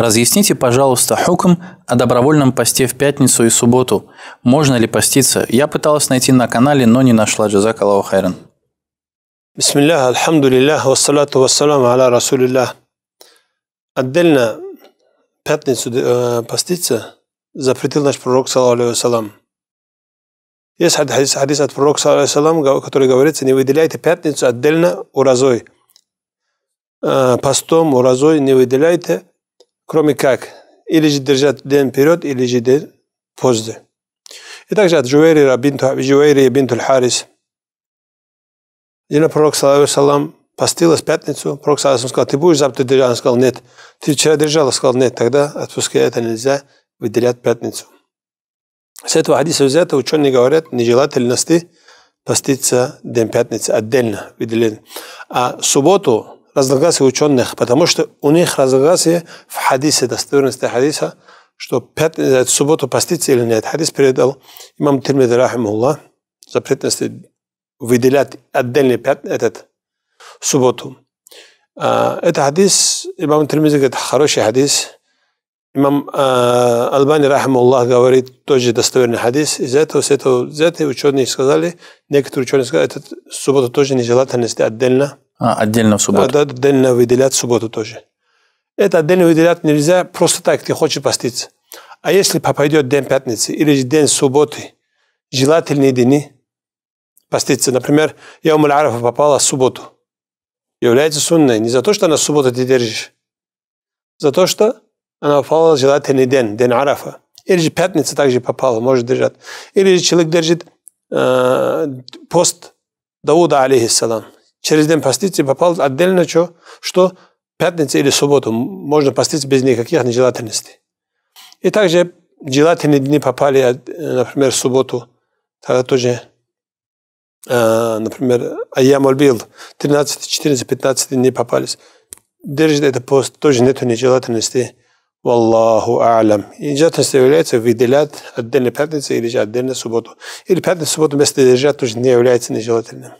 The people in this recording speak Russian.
Разъясните, пожалуйста, хуком о добровольном посте в пятницу и субботу. Можно ли поститься? Я пыталась найти на канале, но не нашла. Джазак Аллаху хайран. Бисмиллях, альхамдулиллях, вассалату вассалам аля расулиллях. Отдельно пятницу э, поститься запретил наш пророк, саллаху салам. Есть хадис, хадис от пророка, саллаху салам, который говорится, не выделяйте пятницу отдельно уразой. Э, постом, уразой не выделяйте – кроме как или же держать день вперед, или же день позже. И также от Жуэрия бинт Харис. Жена пророк, салам, постилась в пятницу. Пророк, салам, сказал, ты будешь завтра держать? Она сказала, нет. Ты вчера держала? Сказал, нет. Тогда отпускай это нельзя выделять пятницу. С этого хадиса взято, ученые говорят, нежелательности поститься день пятницы отдельно, выделен. А субботу разногласия ученых, потому что у них разногласия в хадисе, достоверности хадиса, что пят, э, в субботу поститься или нет. Хадис передал имам Тирмиди Рахимулла, запретности выделять отдельный пят, этот субботу. А, это хадис, имам Тирмизи говорит, хороший хадис. Имам э, Албани Рахимуллах говорит тоже достоверный хадис. Из этого, с этого взятые ученые сказали, некоторые ученые сказали, этот субботу тоже нежелательность отдельно. А, отдельно в субботу. Да, отдельно выделять в субботу тоже. Это отдельно выделять нельзя просто так, ты хочешь поститься. А если попадет день пятницы или день субботы, желательные дни поститься. Например, я у Арафа попала в субботу. Является сунной не за то, что она субботу ты держишь, за то, что она попала в желательный день, день Арафа. Или же пятница также попала, может держать. Или же человек держит э, пост Дауда, алейхиссалам. Через день поститься и типа, попал отдельно, что, что пятница или субботу можно поститься без никаких нежелательностей. И также желательные дни попали, э, например, в субботу, тогда тоже, э, например, «А я молбил 13, 14, 15 дней попались. Держит этот пост, тоже нету нежелательности. Валлаху Алям И желательность является выделять отдельно пятницу или же отдельно субботу. Или пятницу, субботу вместо держать тоже не является нежелательным.